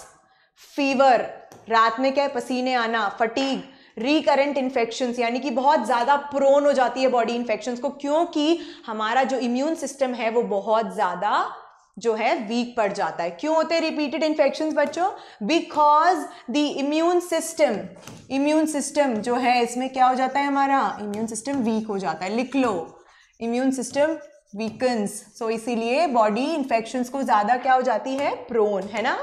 फीवर रात में क्या है पसीने आना फटीग रिकरेंट इन्फेक्शन यानी कि बहुत ज़्यादा प्रोन हो जाती है बॉडी इन्फेक्शन को क्योंकि हमारा जो इम्यून सिस्टम है वो बहुत ज़्यादा जो है वीक पड़ जाता है क्यों होते हैं रिपीटेड इन्फेक्शन बच्चों because the immune system immune system जो है इसमें क्या हो जाता है हमारा इम्यून सिस्टम वीक हो जाता है लिख लो इम्यून सिस्टम वीकन्स सो इसीलिए बॉडी इन्फेक्शन को ज़्यादा क्या हो जाती है प्रोन है ना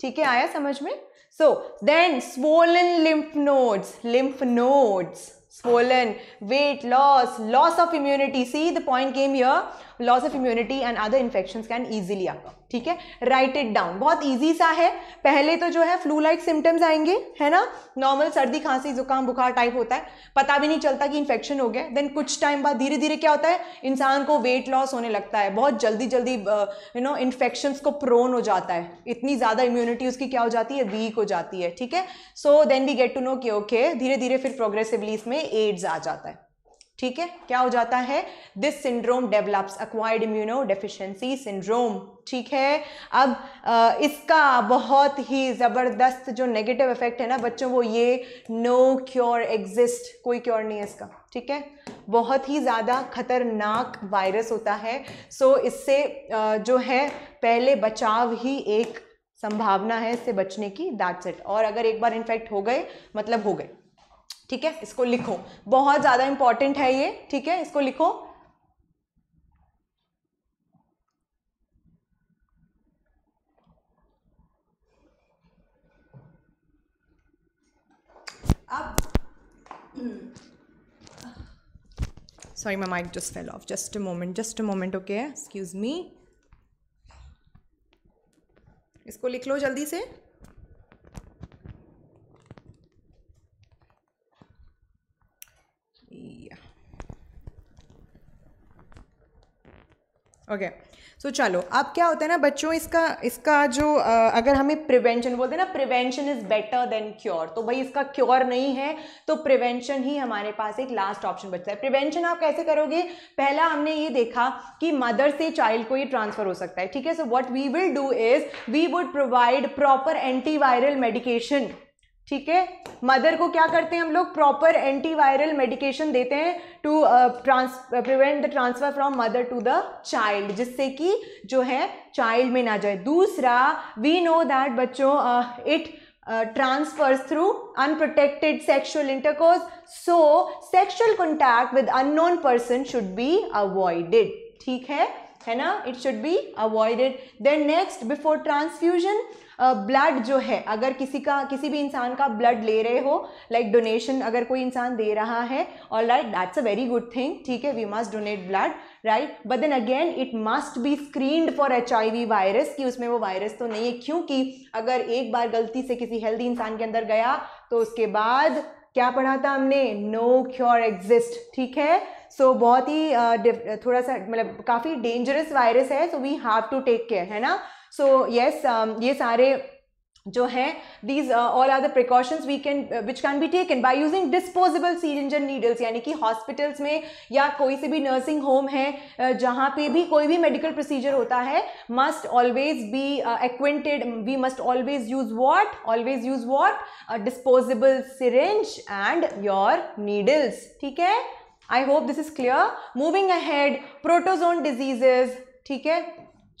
ठीक है आया समझ में so then swollen lymph nodes lymph nodes swollen weight loss loss of immunity see the point गेम यर loss of immunity and other infection can easily आकर ठीक है राइट इट डाउन बहुत ईजी सा है पहले तो जो है फ्लू लाइक सिम्टम्स आएंगे है ना नॉर्मल सर्दी खांसी जुकाम बुखार टाइप होता है पता भी नहीं चलता कि इन्फेक्शन हो गया देन कुछ टाइम बाद धीरे धीरे क्या होता है इंसान को वेट लॉस होने लगता है बहुत जल्दी जल्दी यू नो इन्फेक्शन को प्रोन हो जाता है इतनी ज़्यादा इम्यूनिटी उसकी क्या हो जाती है वीक हो जाती है ठीक है so then we get to know कि ओके धीरे धीरे फिर प्रोग्रेसिवली इसमें एड्स आ जाता है ठीक है क्या हो जाता है this syndrome develops acquired immuno deficiency syndrome ठीक है अब आ, इसका बहुत ही ज़बरदस्त जो नेगेटिव इफेक्ट है ना बच्चों वो ये नो क्योर एग्जिस्ट कोई क्योर नहीं है इसका ठीक है बहुत ही ज़्यादा खतरनाक वायरस होता है सो so, इससे आ, जो है पहले बचाव ही एक संभावना है इससे बचने की दैट्स इट और अगर एक बार इन्फेक्ट हो गए मतलब हो गए ठीक है इसको लिखो बहुत ज्यादा इंपॉर्टेंट है ये ठीक है इसको लिखो अब sorry my mic just fell off just a moment just a moment okay excuse me इसको लिख लो जल्दी से ओके सो चलो अब क्या होता है ना बच्चों इसका इसका जो आ, अगर हमें प्रिवेंशन बोलते हैं ना prevention is better than cure तो भाई इसका क्योर नहीं है तो प्रिवेंशन ही हमारे पास एक लास्ट ऑप्शन बचता है प्रिवेंशन आप कैसे करोगे पहला हमने ये देखा कि मदर से चाइल्ड को ये ट्रांसफ़र हो सकता है ठीक है so what we will do is we would provide proper antiviral medication ठीक है मदर को क्या करते हैं हम लोग प्रॉपर एंटीवायरल मेडिकेशन देते हैं to trans prevent the transfer from mother to the child जिससे कि जो है चाइल्ड में ना जाए दूसरा वी नो दैट बच्चों it transfers through unprotected sexual intercourse so sexual contact with unknown person should be avoided ठीक है है ना it should be avoided then next before transfusion blood जो है अगर किसी का किसी भी इंसान का ब्लड ले रहे हो लाइक like डोनेशन अगर कोई इंसान दे रहा है और like that's a very good thing ठीक है we must donate blood right but then again it must be screened for H virus कि उसमें वो वायरस तो नहीं है क्योंकि अगर एक बार गलती से किसी हेल्दी इंसान के अंदर गया तो उसके बाद क्या पढ़ा था हमने नो क्योर एग्जिस्ट ठीक है सो so, बहुत ही थोड़ा सा मतलब काफ़ी डेंजरस वायरस है so we have to take care है ना so so, yes yes, um, ये सारे जो हैं these all are the precautions we can which can be taken by using disposable syringes needles यानी कि हॉस्पिटल्स में या कोई से भी नर्सिंग होम है जहाँ पे भी कोई भी मेडिकल प्रोसीजर होता है must always be acquainted we must always use what always use what disposable syringe and your needles ठीक है I hope this is clear moving ahead protozoan diseases ठीक है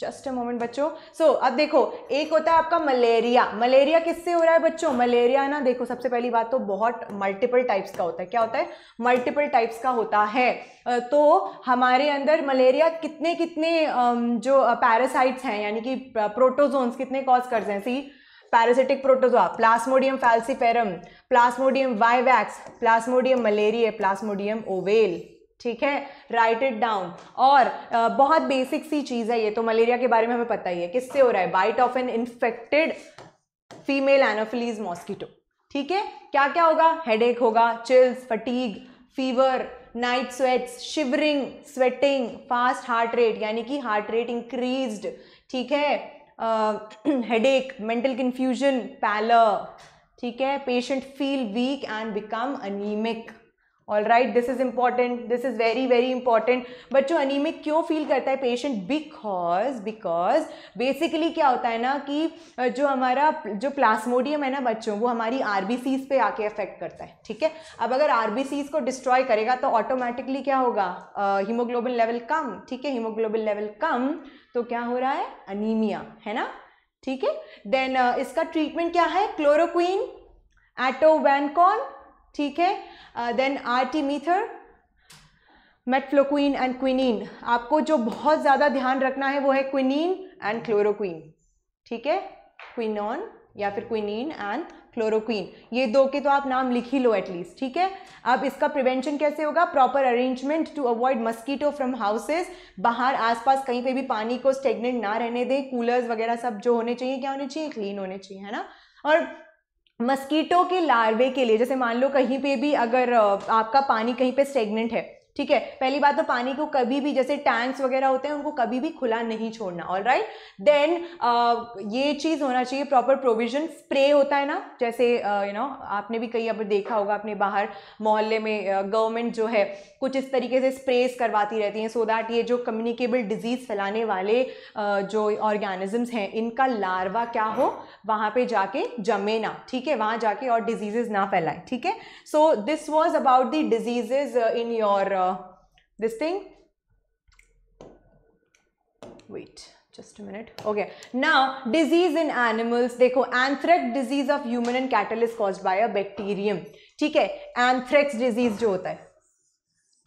जस्ट अ मोमेंट बच्चों सो so, अब देखो एक होता है आपका मलेरिया मलेरिया किससे हो रहा है बच्चों मलेरिया ना देखो सबसे पहली बात तो बहुत मल्टीपल टाइप्स का होता है क्या होता है मल्टीपल टाइप्स का होता है तो हमारे अंदर मलेरिया कितने कितने जो पैरासाइट्स हैं यानी कि प्रोटोजोन्स कितने कॉज कर हैं see parasitic protozoa plasmodium falciparum plasmodium vivax, plasmodium malariae plasmodium ovale ठीक है राइट इट डाउन और बहुत बेसिक सी चीज़ है ये तो मलेरिया के बारे में हमें पता ही है किससे हो रहा है bite of an infected female anopheles mosquito ठीक है क्या क्या होगा हेडेक होगा chills fatigue fever night sweats shivering sweating fast heart rate यानी कि हार्ट रेट इंक्रीज्ड ठीक है एक मेंटल कन्फ्यूजन पैलर ठीक है patient feel weak and become anemic all right this is important this is very very important बच्चों anemic क्यों feel करता है पेशेंट बिकॉज बिकॉज बेसिकली क्या होता है ना कि जो हमारा जो प्लास्मोडियम है ना बच्चों वो हमारी आर पे आके अफेक्ट करता है ठीक है अब अगर आर को डिस्ट्रॉय करेगा तो ऑटोमेटिकली क्या होगा हीमोग्लोबिन लेवल कम ठीक है हीमोग्लोबिन लेवल कम तो क्या हो रहा है अनिमिया है ना ठीक है देन इसका ट्रीटमेंट क्या है क्लोरोक्वीन एटोवैनकॉन ठीक है then artemether mefloquine and quinine आपको जो बहुत ज़्यादा ध्यान रखना है वो है क्विनीन एंड क्लोरोक्वीन ठीक है क्विनॉन या फिर क्विनीन एंड क्लोरोक्वीन ये दो के तो आप नाम लिख ही लो एटलीस्ट ठीक है अब इसका प्रिवेंशन कैसे होगा proper arrangement to avoid mosquito from houses बाहर आसपास कहीं पे भी पानी को स्टेगनेंट ना रहने दें कूलर्स वगैरह सब जो होने चाहिए क्या होने चाहिए क्लीन होने चाहिए है ना और मस्कीटो के लार्वे के लिए जैसे मान लो कहीं पे भी अगर आपका पानी कहीं पे स्टेगनेंट है ठीक है पहली बात तो पानी को कभी भी जैसे टैंक्स वगैरह होते हैं उनको कभी भी खुला नहीं छोड़ना ऑल राइट देन ये चीज़ होना चाहिए प्रॉपर प्रोविजन स्प्रे होता है ना जैसे you uh, no you know, आपने भी कई अब देखा होगा अपने बाहर मोहल्ले में गवर्नमेंट uh, जो है कुछ इस तरीके से स्प्रेस करवाती रहती हैं सो दैट ये जो कम्युनिकेबल डिजीज़ फैलाने वाले जो ऑर्गेनिजम्स हैं इनका लार्वा क्या हो वहाँ पे जाके जमे ना ठीक है वहाँ जाके और डिजीजेज ना फैलाएं ठीक है so this was about the diseases in your this thing wait just a minute okay now disease in animals देखो anthrax disease of human and cattle is caused by a bacterium ठीक है anthrax disease जो होता है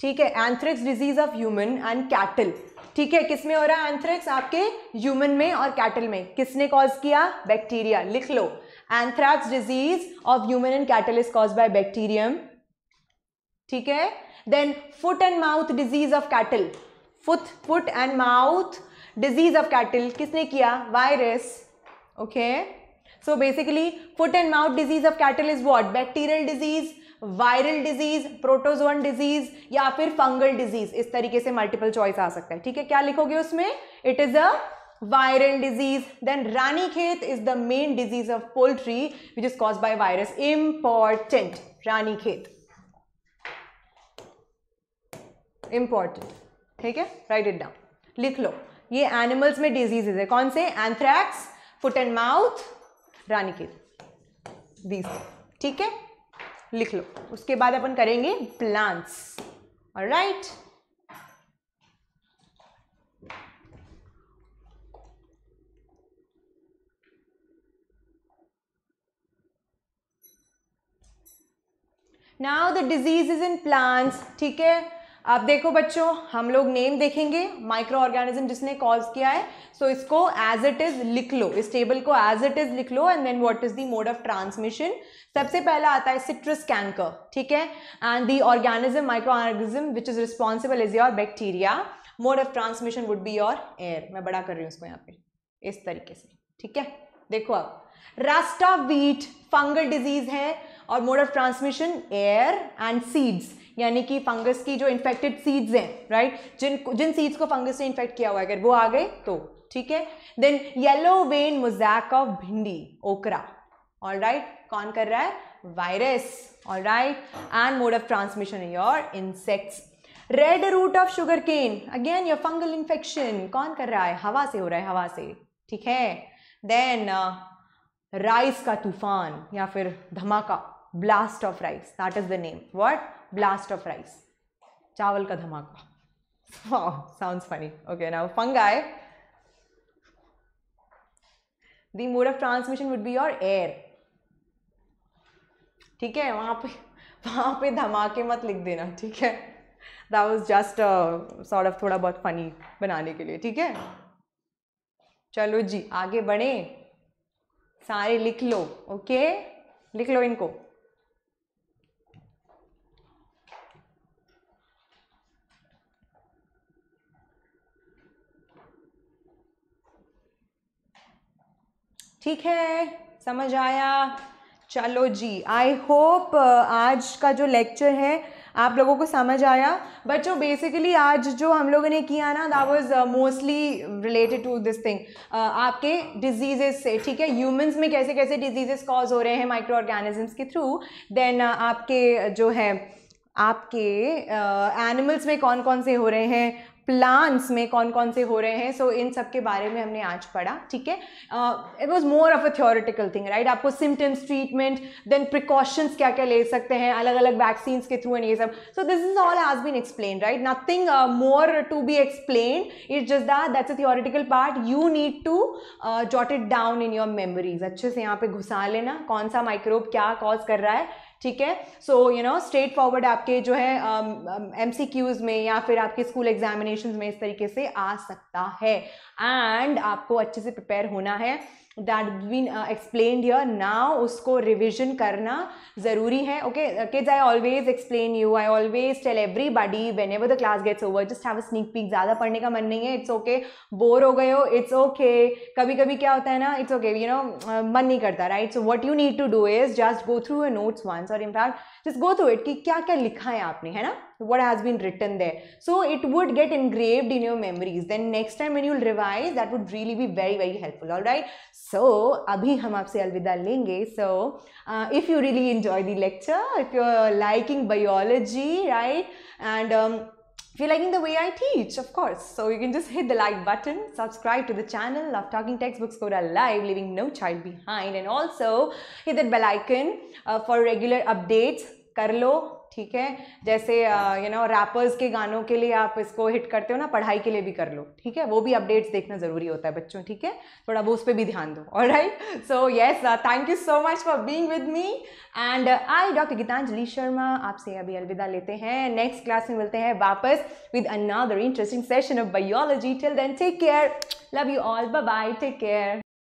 ठीक है anthrax disease of human and cattle ठीक है किसमें हो रहा है एंथ्रेक्स आपके ह्यूमन में और कैटल में किसने कॉज किया बैक्टीरिया लिख लो anthrax disease of human and cattle is cause by bacterium ठीक है then foot and mouth disease of cattle foot foot and mouth disease of cattle किसने किया virus okay so basically foot and mouth disease of cattle is what bacterial disease viral disease protozoan disease या फिर fungal disease इस तरीके से multiple choice आ सकता है ठीक है क्या लिखोगे उसमें it is a then Ranikhet is the main disease of poultry which is cause by virus virus Ranikhet important ठीक है राइट इट डाउन लिख लो ये एनिमल्स में डिजीजेज है कौन से anthrax foot and mouth Ranikhet these ठीक है लिख लो उसके बाद अपन करेंगे प्लांट्स और right now the disease is in plants ठीक है अब देखो बच्चों हम लोग नेम देखेंगे माइक्रो ऑर्गेनिज्म जिसने कॉज किया है सो so इसको एज इट इज लिख लो इस टेबल को एज इट इज लिख लो and then what is the mode of transmission सबसे पहला आता है सिट्रस कैंकर ठीक है and the organism micro organism which is responsible is your bacteria mode of transmission would be your air मैं बड़ा कर रही हूँ उसको यहाँ पे इस तरीके से ठीक है देखो आप रास्टा वीट फंगल डिजीज है और mode of transmission air and seeds यानी कि फंगस की जो इन्फेक्टेड सीड्स हैं राइट जिन जिन सीड्स को फंगस ने इन्फेक्ट किया हुआ है अगर वो आ गए तो ठीक है then yellow vein mosaic of bhindi okra all right कौन कर रहा है virus all right and mode of transmission your insects red rot of sugar cane again your fungal infection कौन कर रहा है हवा से हो रहा है हवा से ठीक है देन राइस uh, का तूफान या फिर धमाका blast of rice that is the name what blast of rice चावल का धमाका sounds funny okay now fungi the mode of transmission would be your air ठीक है वहां पे वहां पे धमाके मत लिख देना ठीक है that was just sort of थोड़ा बहुत फनी बनाने के लिए ठीक है चलो जी आगे बढ़े सारे लिख लो ओके okay? लिख लो इनको ठीक है समझ आया चलो जी आई होप uh, आज का जो लेक्चर है आप लोगों को समझ आया बच्चों बेसिकली आज जो हम लोगों ने किया ना that was mostly related to this thing आपके डिजीजेस से ठीक है ह्यूमंस में कैसे कैसे डिजीजेस कॉज हो रहे हैं माइक्रो ऑर्गेनिजम्स के थ्रू देन uh, आपके जो है आपके एनिमल्स uh, में कौन कौन से हो रहे हैं प्लान्स में कौन कौन से हो रहे हैं सो so, इन सब के बारे में हमने आज पढ़ा ठीक है it was more of a theoretical thing right आपको सिम्टम्स ट्रीटमेंट देन प्रिकॉशंस क्या क्या ले सकते हैं अलग अलग वैक्सीन्स के थ्रू एंड ये सब so this is all has been explain right nothing more to be explain it just that that's a theoretical part you need to jot it down in your memories अच्छे से यहाँ पे घुसा लेना कौन सा माइक्रोब क्या कॉज कर रहा है ठीक है so you know straightforward आपके जो है एम सी क्यूज में या फिर आपके स्कूल एग्जामिनेशन में इस तरीके से आ सकता है एंड आपको अच्छे से प्रिपेयर होना है that been explain your now उसको रिविजन करना ज़रूरी है okay kids I always explain you I always tell everybody whenever the class gets over just have a sneak peek ज़्यादा पढ़ने का मन नहीं है इट्स ओके बोर हो गए हो इट्स ओके कभी कभी क्या होता है ना इट्स ओके यू नो मन नहीं करता right so what you need to do is just go through a notes once और in fact just go through it कि क्या क्या लिखा है आपने है ना what has been written there so it would get engraved in your memories then next time when you'll revise that would really be very very helpful all right so abhi hum aapse alvida lenge so uh, if you really enjoy the lecture if you're liking biology right and um, if you're liking the way I teach, of course. So you can just hit the like button, subscribe to the channel Love Talking Textbooks Code Live, leaving no child behind. And also hit that bell icon uh, for regular updates. Karlo ठीक है जैसे you no rappers के गानों के लिए आप इसको hit करते हो ना पढ़ाई के लिए भी कर लो ठीक है वो भी अपडेट्स देखना ज़रूरी होता है बच्चों ठीक है थोड़ा वो उस पर भी ध्यान दो और right so yes thank you so much for being with me and I doctor Geetanjali Sharma आपसे अभी अलविदा लेते हैं नेक्स्ट क्लास में मिलते हैं वापस with another interesting session of biology till then take care love you all bye take care